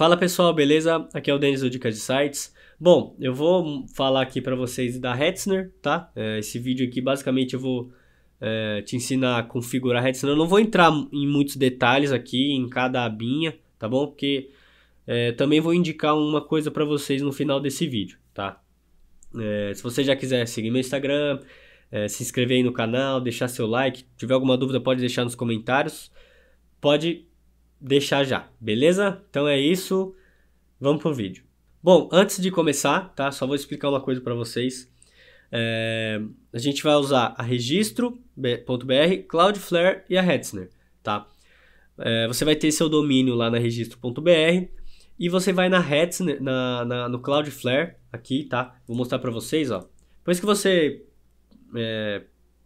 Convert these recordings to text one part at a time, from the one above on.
Fala pessoal, beleza? Aqui é o Denis do Dicas de Sites. Bom, eu vou falar aqui para vocês da Hetzner, tá? É, esse vídeo aqui basicamente eu vou é, te ensinar a configurar a Hetzner. Eu não vou entrar em muitos detalhes aqui, em cada abinha, tá bom? Porque é, também vou indicar uma coisa para vocês no final desse vídeo, tá? É, se você já quiser seguir meu Instagram, é, se inscrever aí no canal, deixar seu like, tiver alguma dúvida pode deixar nos comentários. Pode deixar já, beleza? Então é isso, vamos pro vídeo. Bom, antes de começar, tá? Só vou explicar uma coisa para vocês. É, a gente vai usar a registro.br, Cloudflare e a Hetzner, tá? É, você vai ter seu domínio lá na registro.br e você vai na Hetzner, na, na, no Cloudflare aqui, tá? Vou mostrar para vocês, ó. Depois que você é,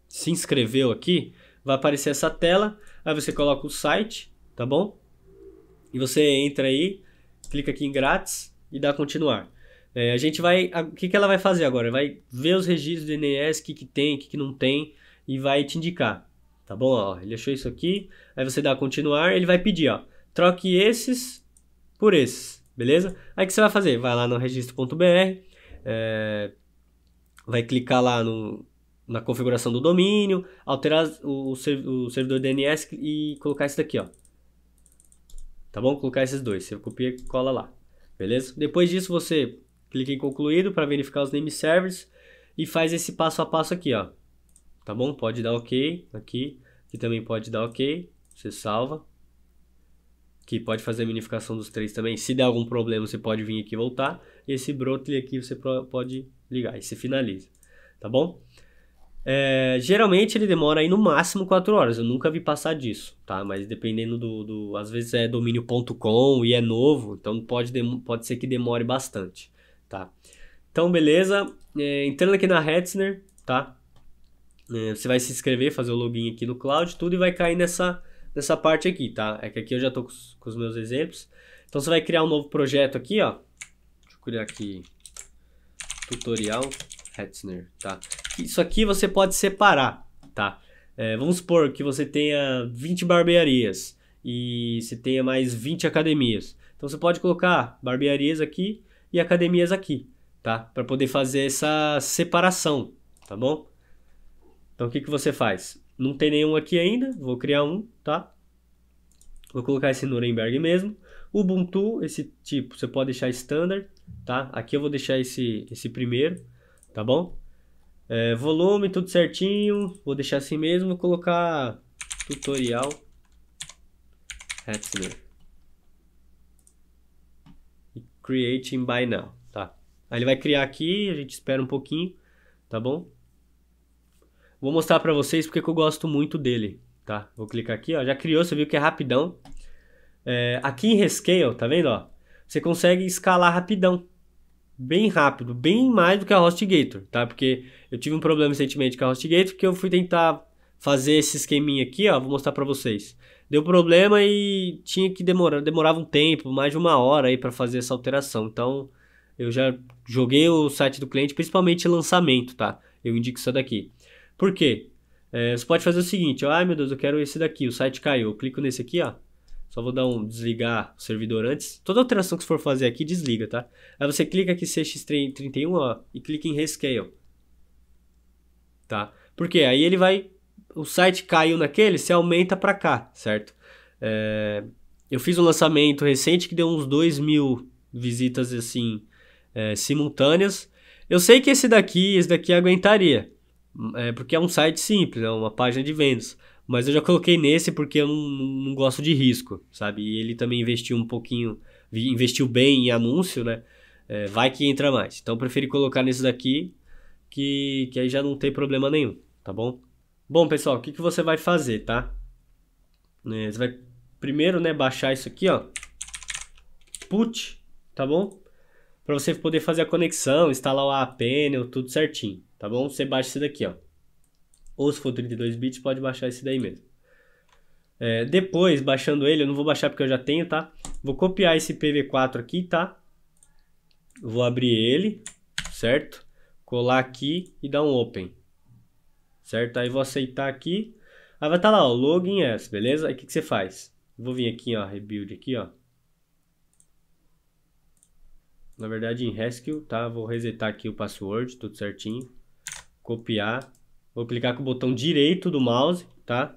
se inscreveu aqui, vai aparecer essa tela, aí você coloca o site, tá bom? E você entra aí, clica aqui em grátis e dá continuar. É, a gente vai. o que, que ela vai fazer agora? Vai ver os registros do INS, o que, que tem, o que, que não tem, e vai te indicar. Tá bom? Ó, ele achou isso aqui. Aí você dá continuar, ele vai pedir, ó. Troque esses por esses, beleza? Aí o que você vai fazer? Vai lá no registro.br, é, vai clicar lá no, na configuração do domínio, alterar o, o servidor DNS e colocar isso daqui, ó. Tá bom? Colocar esses dois. Você copia e cola lá. Beleza? Depois disso, você clica em concluído para verificar os name servers e faz esse passo a passo aqui, ó. Tá bom? Pode dar OK aqui. Aqui também pode dar OK. Você salva. Aqui pode fazer a minificação dos três também. Se der algum problema, você pode vir aqui e voltar. E esse Brotli aqui você pode ligar. E se finaliza. Tá bom? É, geralmente ele demora aí no máximo 4 horas, eu nunca vi passar disso, tá? Mas dependendo do. do às vezes é domínio.com e é novo, então pode, pode ser que demore bastante, tá? Então, beleza. É, entrando aqui na Hetzner, tá? É, você vai se inscrever, fazer o login aqui no cloud, tudo e vai cair nessa, nessa parte aqui, tá? É que aqui eu já tô com, com os meus exemplos. Então você vai criar um novo projeto aqui, ó. Deixa eu criar aqui tutorial Hetzner, tá? isso aqui você pode separar, tá? É, vamos supor que você tenha 20 barbearias e você tenha mais 20 academias. Então você pode colocar barbearias aqui e academias aqui, tá? Para poder fazer essa separação, tá bom? Então o que, que você faz? Não tem nenhum aqui ainda, vou criar um, tá? Vou colocar esse Nuremberg mesmo. Ubuntu, esse tipo, você pode deixar standard, tá? Aqui eu vou deixar esse, esse primeiro, tá bom? É, volume, tudo certinho. Vou deixar assim mesmo. Vou colocar tutorial Hetzler E creating by now, tá? Aí ele vai criar aqui, a gente espera um pouquinho, tá bom? Vou mostrar pra vocês porque eu gosto muito dele, tá? Vou clicar aqui, ó. Já criou, você viu que é rapidão. É, aqui em Rescale, tá vendo, ó? Você consegue escalar rapidão, bem rápido, bem mais do que a HostGator, tá? Porque eu tive um problema recentemente com a HostGator, porque eu fui tentar fazer esse esqueminha aqui, ó, vou mostrar para vocês. Deu problema e tinha que demorar, demorava um tempo, mais de uma hora aí para fazer essa alteração. Então, eu já joguei o site do cliente, principalmente lançamento, tá? Eu indico isso daqui. Por quê? É, você pode fazer o seguinte, ó, ai meu Deus, eu quero esse daqui, o site caiu. Eu clico nesse aqui, ó. Só vou dar um desligar o servidor antes. Toda alteração que você for fazer aqui, desliga, tá? Aí você clica aqui CX31 ó, e clica em Rescale. Tá? Porque aí ele vai... O site caiu naquele, você aumenta para cá, certo? É, eu fiz um lançamento recente que deu uns 2 mil visitas assim é, simultâneas. Eu sei que esse daqui, esse daqui aguentaria, é, porque é um site simples, é uma página de vendas. Mas eu já coloquei nesse porque eu não, não gosto de risco, sabe? E ele também investiu um pouquinho, investiu bem em anúncio, né? É, vai que entra mais. Então eu preferi colocar nesse daqui, que, que aí já não tem problema nenhum, tá bom? Bom, pessoal, o que, que você vai fazer, tá? É, você vai primeiro, né, baixar isso aqui, ó. Put, tá bom? Para você poder fazer a conexão, instalar o Appanel, tudo certinho, tá bom? Você baixa isso daqui, ó ou se for 32 bits, pode baixar esse daí mesmo. É, depois, baixando ele, eu não vou baixar porque eu já tenho, tá? Vou copiar esse PV4 aqui, tá? Vou abrir ele, certo? Colar aqui e dar um open. Certo? Aí vou aceitar aqui. Aí vai estar tá lá, ó, login S, beleza? Aí o que, que você faz? Vou vir aqui, ó, rebuild aqui, ó. Na verdade, em rescue, tá? Vou resetar aqui o password, tudo certinho. Copiar Vou clicar com o botão direito do mouse, tá?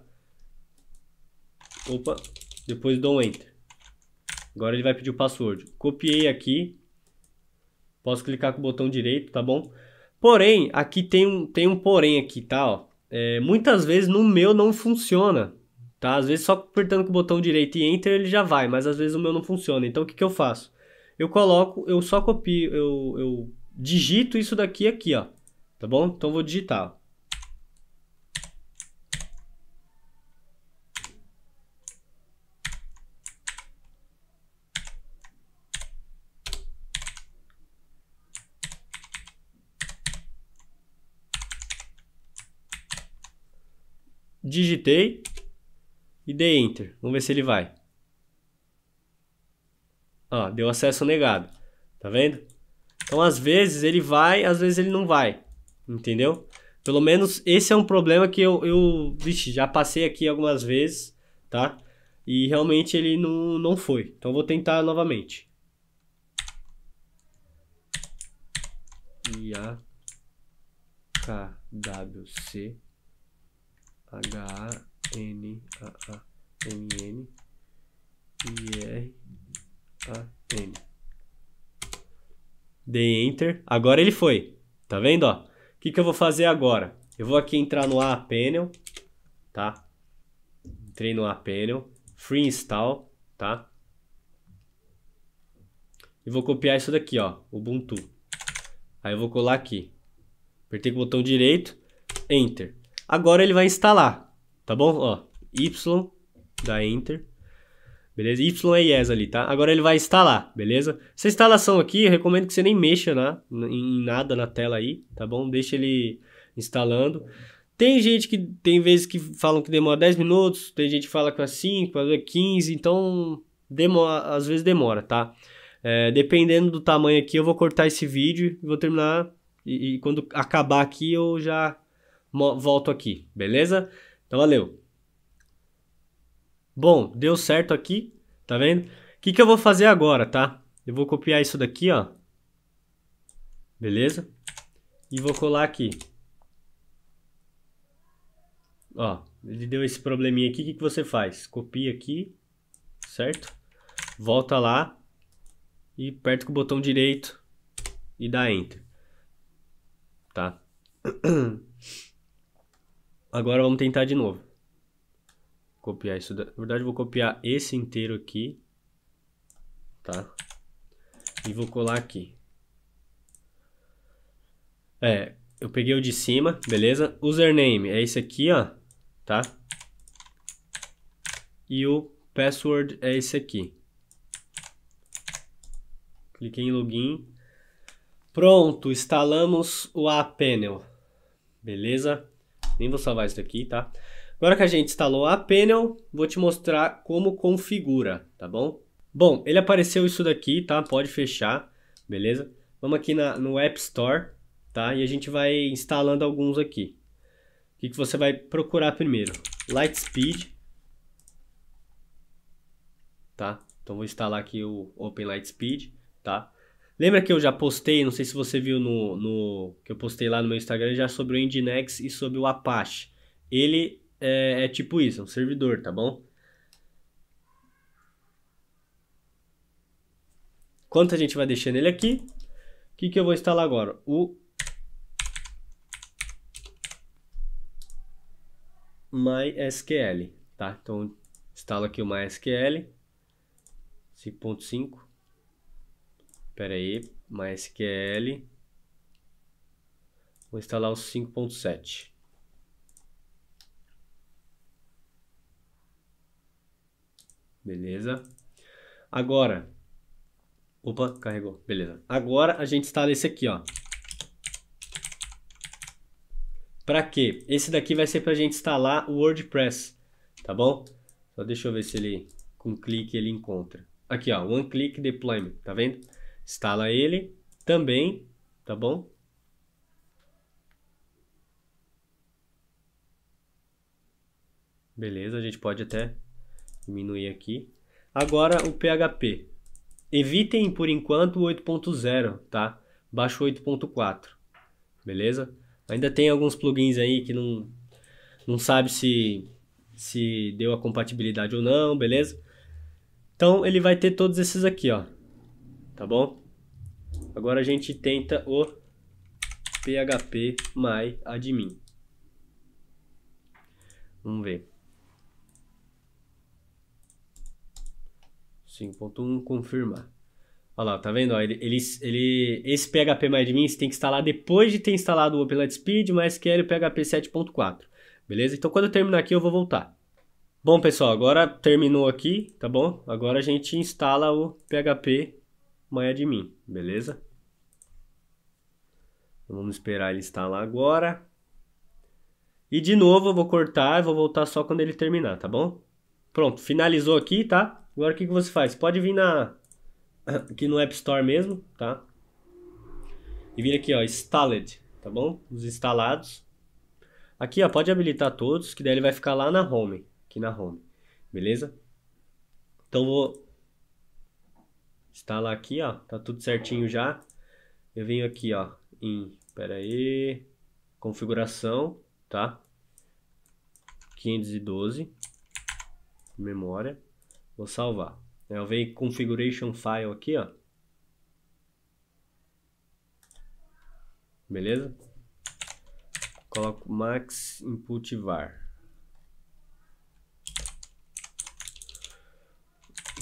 Opa, depois dou um Enter. Agora ele vai pedir o password. Copiei aqui. Posso clicar com o botão direito, tá bom? Porém, aqui tem um, tem um porém aqui, tá? Ó. É, muitas vezes no meu não funciona, tá? Às vezes só apertando com o botão direito e Enter ele já vai, mas às vezes o meu não funciona. Então o que, que eu faço? Eu coloco, eu só copio, eu, eu digito isso daqui aqui, ó. Tá bom? Então vou digitar, ó. digitei e dei enter. Vamos ver se ele vai. Ó, deu acesso negado. Tá vendo? Então, às vezes ele vai, às vezes ele não vai. Entendeu? Pelo menos esse é um problema que eu, eu vixe, já passei aqui algumas vezes, tá? E realmente ele não, não foi. Então, vou tentar novamente. IAKWC H-A-N-A-A-M-N-I-R-A-N. Dei Enter. Agora ele foi. Tá vendo, ó? O que, que eu vou fazer agora? Eu vou aqui entrar no A-Panel, tá? Entrei no A-Panel. Free Install, tá? E vou copiar isso daqui, ó. Ubuntu. Aí eu vou colar aqui. Apertei com o botão direito. Enter. Agora ele vai instalar, tá bom? Ó, Y, dá Enter. Beleza? Y é yes ali, tá? Agora ele vai instalar, beleza? Essa instalação aqui, eu recomendo que você nem mexa né em nada na tela aí, tá bom? Deixa ele instalando. Tem gente que tem vezes que falam que demora 10 minutos, tem gente que fala que é 5, 15, é então demora, às vezes demora, tá? É, dependendo do tamanho aqui, eu vou cortar esse vídeo e vou terminar. E, e quando acabar aqui, eu já volto aqui, beleza? Então valeu. Bom, deu certo aqui, tá vendo? O que, que eu vou fazer agora, tá? Eu vou copiar isso daqui, ó. Beleza? E vou colar aqui. Ó, ele deu esse probleminha aqui, o que, que você faz? Copia aqui, certo? Volta lá e aperta com o botão direito e dá Enter. Tá? Agora vamos tentar de novo. Copiar isso. Na verdade, vou copiar esse inteiro aqui. Tá? E vou colar aqui. É, eu peguei o de cima, beleza? Username é esse aqui, ó. Tá? E o password é esse aqui. Cliquei em login. Pronto, instalamos o Appanel. Beleza? Nem vou salvar isso daqui, tá? Agora que a gente instalou a panel, vou te mostrar como configura, tá bom? Bom, ele apareceu isso daqui, tá? Pode fechar, beleza? Vamos aqui na, no App Store, tá? E a gente vai instalando alguns aqui. O que, que você vai procurar primeiro? Lightspeed, tá? Então vou instalar aqui o Open Lightspeed, tá? Lembra que eu já postei, não sei se você viu no, no que eu postei lá no meu Instagram já sobre o Nginx e sobre o Apache. Ele é, é tipo isso, é um servidor, tá bom? Quanto a gente vai deixar nele aqui? O que, que eu vou instalar agora? O MySQL, tá? Então instalo aqui o MySQL 5.5 Espera aí, MySQL. Vou instalar o 5.7. Beleza. Agora, opa, carregou, beleza. Agora a gente instala esse aqui, ó. Para quê? Esse daqui vai ser para a gente instalar o WordPress, tá bom? Só deixa eu ver se ele, com um clique, ele encontra. Aqui, ó, One Click Deployment, tá vendo? instala ele também, tá bom? Beleza, a gente pode até diminuir aqui. Agora o PHP. Evitem por enquanto o 8.0, tá? Baixo o 8.4. Beleza? Ainda tem alguns plugins aí que não não sabe se se deu a compatibilidade ou não, beleza? Então ele vai ter todos esses aqui, ó tá bom? Agora a gente tenta o php my admin. Vamos ver. 5.1 confirmar. Olha lá, tá vendo? ele, ele, ele, esse PHP MyAdmin você tem que instalar depois de ter instalado o speed MySQL e o PHP 7.4. Beleza? Então quando eu terminar aqui eu vou voltar. Bom pessoal, agora terminou aqui, tá bom? Agora a gente instala o PHP manha é de mim, beleza? Então, vamos esperar ele instalar agora. E de novo eu vou cortar, e vou voltar só quando ele terminar, tá bom? Pronto, finalizou aqui, tá? Agora o que, que você faz? Pode vir na aqui no App Store mesmo, tá? E vir aqui, ó, installed, tá bom? Os instalados. Aqui, ó, pode habilitar todos, que daí ele vai ficar lá na home, aqui na home, beleza? Então vou instalar aqui, ó, tá tudo certinho já. Eu venho aqui, ó, em, pera aí, configuração, tá? 512, memória, vou salvar. Eu venho em configuration file aqui, ó. Beleza? Coloco max input var.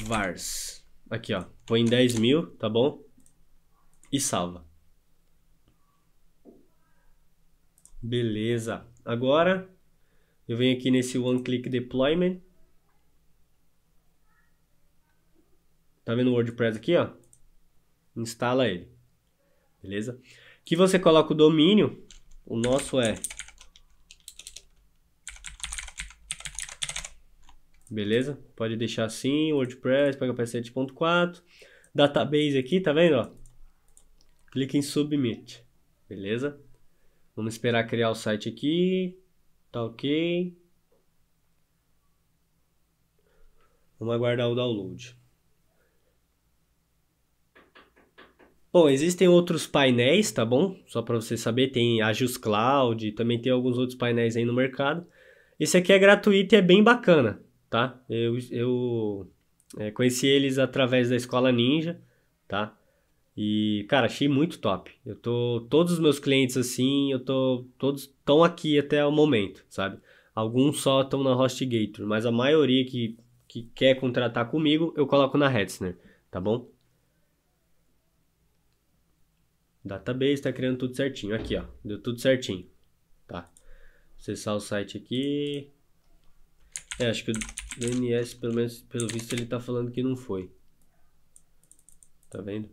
vars Aqui, ó. Põe em 10 mil, tá bom? E salva. Beleza. Agora, eu venho aqui nesse One Click Deployment. Tá vendo o WordPress aqui, ó? Instala ele. Beleza? Que você coloca o domínio. O nosso é Beleza? Pode deixar assim, WordPress, PHP 7.4. Database aqui, tá vendo? Ó? Clique em Submit. Beleza? Vamos esperar criar o site aqui. Tá ok. Vamos aguardar o download. Bom, existem outros painéis, tá bom? Só para você saber, tem Agios Cloud, também tem alguns outros painéis aí no mercado. Esse aqui é gratuito e é bem bacana tá? Eu, eu é, conheci eles através da Escola Ninja, tá? E, cara, achei muito top. Eu tô. Todos os meus clientes, assim, eu tô. Todos estão aqui até o momento, sabe? Alguns só estão na HostGator, mas a maioria que, que quer contratar comigo, eu coloco na Hetzner, tá bom? Database tá criando tudo certinho. Aqui, ó. Deu tudo certinho. Tá. Acessar o site aqui. É, acho que o DNS, pelo menos, pelo visto, ele tá falando que não foi. Tá vendo?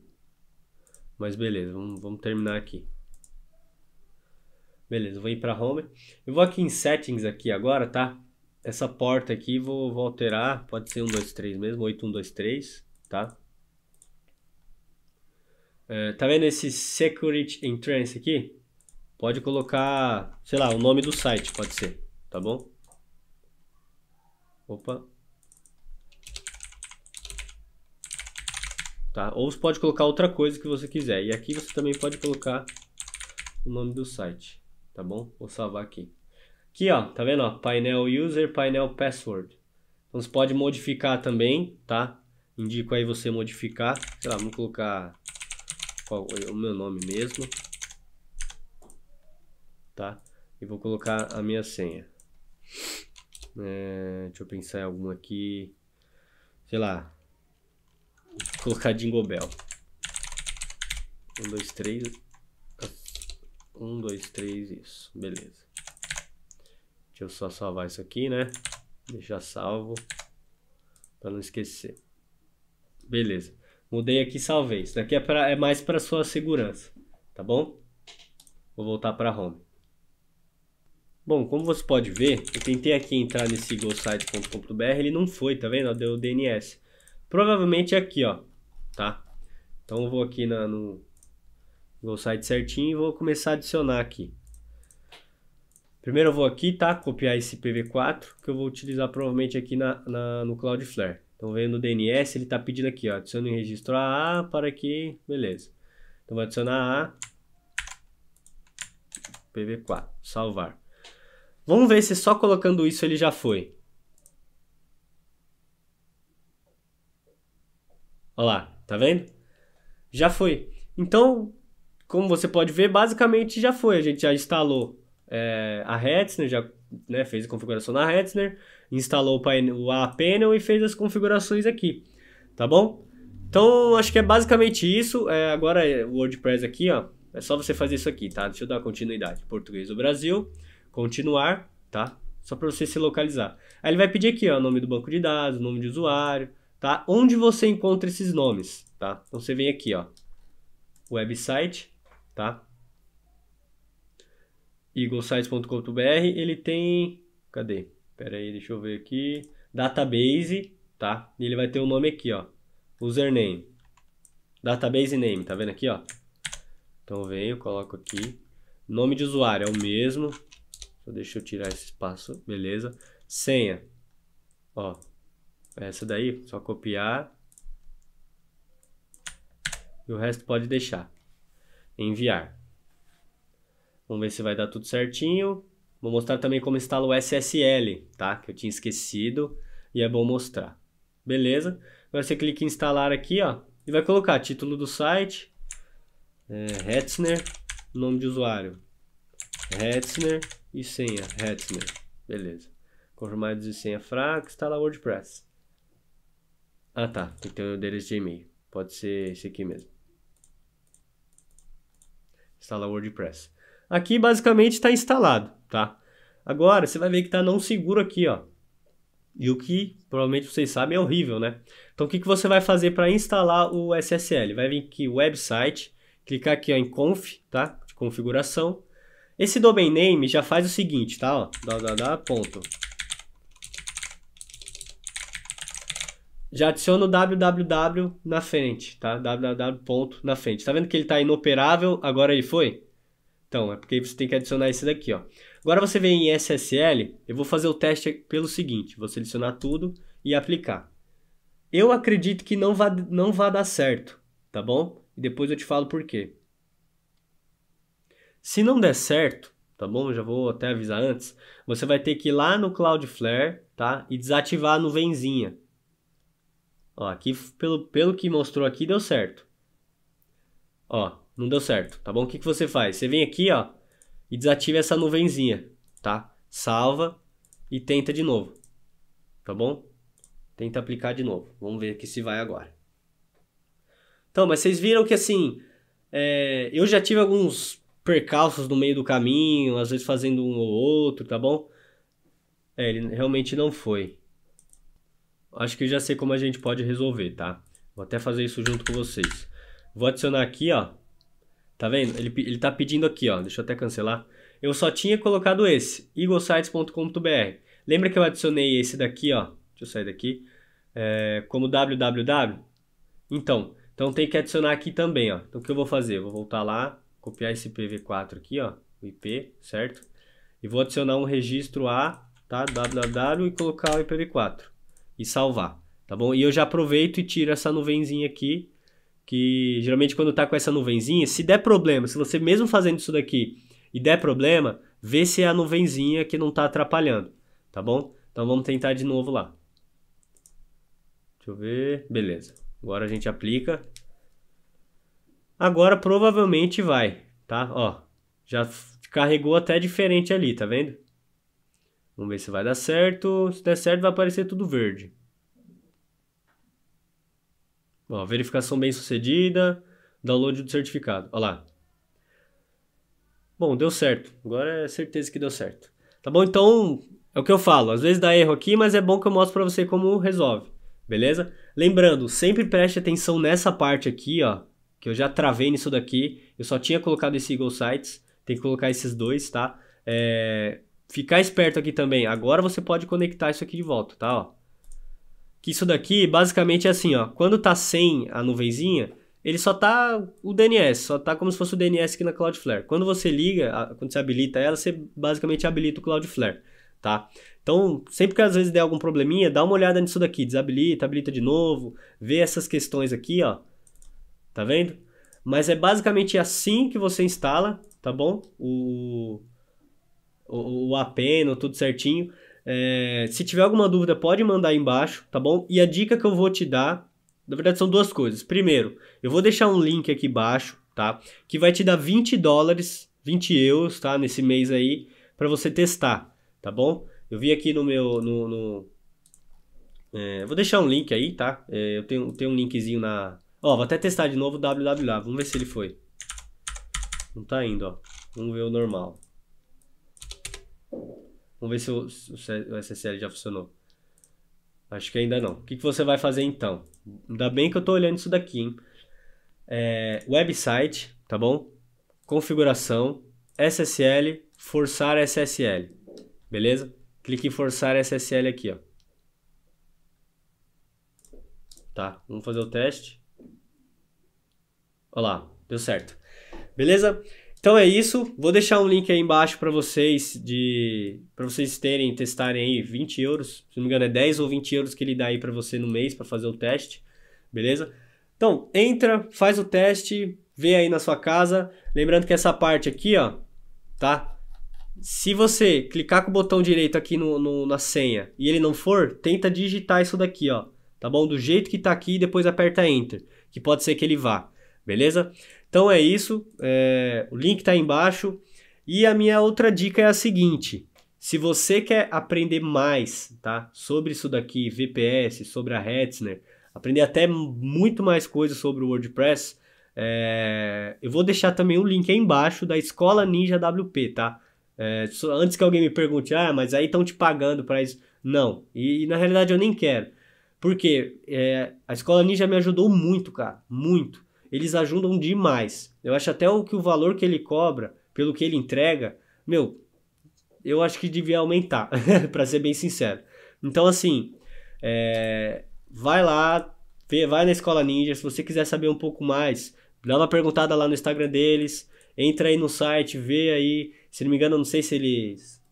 Mas beleza, vamos, vamos terminar aqui. Beleza, vou ir para Home. Eu vou aqui em Settings aqui agora, tá? Essa porta aqui vou, vou alterar, pode ser 123 mesmo, 8123, tá? É, tá vendo esse Security Entrance aqui? Pode colocar, sei lá, o nome do site, pode ser, tá bom? Opa. Tá? Ou você pode colocar outra coisa que você quiser. E aqui você também pode colocar o nome do site, tá bom? Vou salvar aqui. Aqui, ó, tá vendo? Ó, painel user, painel password. Então você pode modificar também, tá? Indico aí você modificar. Sei lá, vamos colocar qual, o meu nome mesmo. Tá? E vou colocar a minha senha. É, deixa eu pensar em algum aqui. Sei lá. Vou colocar Jingle Bell. Um, dois, três. Um, dois, três, isso. Beleza. Deixa eu só salvar isso aqui, né? Deixar salvo. para não esquecer. Beleza. Mudei aqui salvei. Isso daqui é, pra, é mais para sua segurança. Tá bom? Vou voltar para home. Bom, como você pode ver, eu tentei aqui entrar nesse golsite.com.br, ele não foi, tá vendo? Deu DNS. Provavelmente é aqui, ó, tá? Então eu vou aqui na, no golsite certinho e vou começar a adicionar aqui. Primeiro eu vou aqui, tá? Copiar esse PV4, que eu vou utilizar provavelmente aqui na, na no Cloudflare. Então vendo o DNS, ele tá pedindo aqui, ó, adicione em registro AA para aqui, Beleza. Então vou adicionar A, PV4, salvar. Vamos ver se só colocando isso ele já foi. Olha lá, tá vendo? Já foi. Então, como você pode ver, basicamente já foi. A gente já instalou é, a Hetzner, já né, fez a configuração na Hetzner, instalou o, painel, panel e fez as configurações aqui, tá bom? Então, acho que é basicamente isso. É, agora, é o WordPress aqui, ó, é só você fazer isso aqui, tá? Deixa eu dar continuidade. Português do Brasil continuar, tá? Só para você se localizar. Aí ele vai pedir aqui, ó, nome do banco de dados, nome de usuário, tá? Onde você encontra esses nomes, tá? Então você vem aqui, ó, website, tá? eaglesites.com.br, ele tem, cadê? Pera aí, deixa eu ver aqui, database, tá? E ele vai ter o um nome aqui, ó, username, database name, tá vendo aqui, ó? Então venho, coloco aqui, nome de usuário é o mesmo, só deixa eu tirar esse espaço, beleza. Senha. Ó, essa daí, só copiar. E o resto pode deixar. Enviar. Vamos ver se vai dar tudo certinho. Vou mostrar também como instala o SSL, tá? Que eu tinha esquecido e é bom mostrar. Beleza? Agora você clica em instalar aqui, ó. E vai colocar título do site, é, Hetzner, nome de usuário, Hetzner, e senha, Hetzner. Beleza. Confirmados e senha fraca, instala WordPress. Ah tá, então que o endereço de e-mail. Pode ser esse aqui mesmo. Instala WordPress. Aqui basicamente está instalado, tá? Agora você vai ver que está não seguro aqui, ó. E o que provavelmente vocês sabem é horrível, né? Então o que, que você vai fazer para instalar o SSL? Vai vir aqui website, clicar aqui ó, em conf, tá? De configuração. Esse domain name já faz o seguinte, tá? Ó, dá, dá, dá, ponto. Já adiciono www na frente, tá? www ponto na frente. Tá vendo que ele tá inoperável, agora ele foi? Então, é porque você tem que adicionar esse daqui, ó. Agora você vem em SSL, eu vou fazer o teste pelo seguinte, vou selecionar tudo e aplicar. Eu acredito que não vai não vai dar certo, tá bom? E depois eu te falo por quê. Se não der certo, tá bom? Já vou até avisar antes. Você vai ter que ir lá no Cloudflare, tá? E desativar a nuvenzinha. Ó, aqui pelo, pelo que mostrou aqui deu certo. Ó, não deu certo, tá bom? O que, que você faz? Você vem aqui, ó, e desativa essa nuvenzinha, tá? Salva e tenta de novo, tá bom? Tenta aplicar de novo. Vamos ver aqui se vai agora. Então, mas vocês viram que assim, é, eu já tive alguns percalços no meio do caminho, às vezes fazendo um ou outro, tá bom? É, ele realmente não foi. Acho que já sei como a gente pode resolver, tá? Vou até fazer isso junto com vocês. Vou adicionar aqui, ó. Tá vendo? Ele, ele tá pedindo aqui, ó. Deixa eu até cancelar. Eu só tinha colocado esse, eaglesites.com.br. Lembra que eu adicionei esse daqui, ó. Deixa eu sair daqui. É, como www? Então, então tem que adicionar aqui também, ó. Então o que eu vou fazer? Eu vou voltar lá copiar esse IPv4 aqui, ó, o IP, certo? E vou adicionar um registro A, tá? www e colocar o IPv4 e salvar, tá bom? E eu já aproveito e tiro essa nuvenzinha aqui, que geralmente quando tá com essa nuvenzinha, se der problema, se você mesmo fazendo isso daqui e der problema, vê se é a nuvenzinha que não tá atrapalhando, tá bom? Então vamos tentar de novo lá. Deixa eu ver. Beleza. Agora a gente aplica. Agora provavelmente vai, tá? Ó, já carregou até diferente ali, tá vendo? Vamos ver se vai dar certo. Se der certo, vai aparecer tudo verde. Ó, verificação bem sucedida. Download do certificado. Ó lá. Bom, deu certo. Agora é certeza que deu certo. Tá bom? Então, é o que eu falo. Às vezes dá erro aqui, mas é bom que eu mostro para você como resolve. Beleza? Lembrando, sempre preste atenção nessa parte aqui, ó que eu já travei nisso daqui. Eu só tinha colocado esse Eagle sites, tem que colocar esses dois, tá? É, ficar esperto aqui também. Agora você pode conectar isso aqui de volta, tá? Ó. Que isso daqui basicamente é assim, ó. Quando tá sem a nuvenzinha, ele só tá o DNS, só tá como se fosse o DNS aqui na Cloudflare. Quando você liga, quando você habilita ela, você basicamente habilita o Cloudflare, tá? Então, sempre que às vezes der algum probleminha, dá uma olhada nisso daqui, desabilita, habilita de novo, vê essas questões aqui, ó. Tá vendo? Mas é basicamente assim que você instala, tá bom? O, o, o Apeno, tudo certinho. É, se tiver alguma dúvida, pode mandar aí embaixo, tá bom? E a dica que eu vou te dar, na verdade são duas coisas. Primeiro, eu vou deixar um link aqui embaixo, tá? Que vai te dar 20 dólares, 20 euros, tá? Nesse mês aí, para você testar, tá bom? Eu vi aqui no meu... No, no é, vou deixar um link aí, tá? É, eu tenho, tenho um linkzinho na, Ó, vou até testar de novo o www. Vamos ver se ele foi. Não tá indo, ó. Vamos ver o normal. Vamos ver se o, o SSL já funcionou. Acho que ainda não. O que, que você vai fazer então? Ainda bem que eu estou olhando isso daqui, hein? É, website, tá bom? Configuração, SSL, forçar SSL. Beleza? Clique em forçar SSL aqui, ó. Tá, vamos fazer o teste. Olha lá, deu certo. Beleza? Então é isso. Vou deixar um link aí embaixo para vocês de para vocês terem, testarem aí 20 euros. Se não me engano, é 10 ou 20 euros que ele dá aí para você no mês para fazer o teste. Beleza? Então, entra, faz o teste, vê aí na sua casa. Lembrando que essa parte aqui, ó, tá? Se você clicar com o botão direito aqui no, no, na senha e ele não for, tenta digitar isso daqui, ó. Tá bom? Do jeito que tá aqui e depois aperta Enter, que pode ser que ele vá. Beleza? Então é isso. É, o link está embaixo. E a minha outra dica é a seguinte: se você quer aprender mais tá, sobre isso daqui, VPS, sobre a Hetzner, aprender até muito mais coisas sobre o WordPress, é, eu vou deixar também o link aí embaixo da Escola Ninja WP, tá? É, antes que alguém me pergunte, ah, mas aí estão te pagando para isso. Não, e, e, na realidade eu nem quero. Porque é, a Escola Ninja me ajudou muito, cara, muito eles ajudam demais. Eu acho até o que o valor que ele cobra, pelo que ele entrega, meu, eu acho que devia aumentar, para ser bem sincero. Então, assim, é, vai lá, vê, vai na Escola Ninja, se você quiser saber um pouco mais, dá uma perguntada lá no Instagram deles, entra aí no site, vê aí, se não me engano, eu não sei se eles...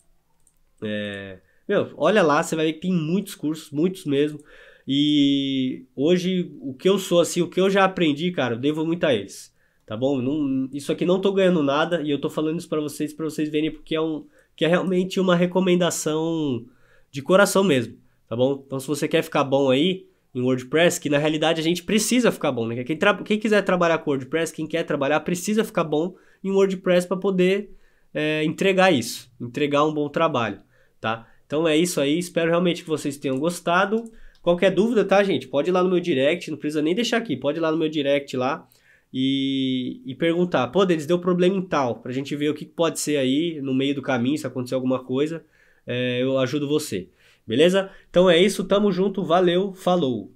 É, meu, olha lá, você vai ver que tem muitos cursos, muitos mesmo. E hoje, o que eu sou, assim, o que eu já aprendi, cara, eu devo muito a eles. Tá bom? Não, isso aqui não tô ganhando nada e eu tô falando isso para vocês, para vocês verem, porque é, um, que é realmente uma recomendação de coração mesmo. Tá bom? Então, se você quer ficar bom aí, em WordPress, que na realidade a gente precisa ficar bom, né? Quem, quem quiser trabalhar com WordPress, quem quer trabalhar, precisa ficar bom em WordPress para poder é, entregar isso, entregar um bom trabalho, tá? Então é isso aí, espero realmente que vocês tenham gostado. Qualquer dúvida, tá, gente? Pode ir lá no meu direct, não precisa nem deixar aqui, pode ir lá no meu direct lá e, e perguntar. Pô, Denis, deu problema em tal, pra gente ver o que pode ser aí no meio do caminho, se acontecer alguma coisa, é, eu ajudo você. Beleza? Então é isso, tamo junto, valeu, falou!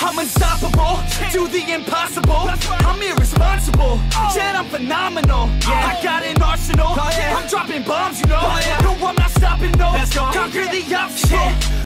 I'm unstoppable, do the impossible. I'm irresponsible, yet oh. I'm phenomenal. I got an arsenal, oh, I'm dropping bombs, you know. Oh, no, I'm not stopping, no. Conquer the obstacle.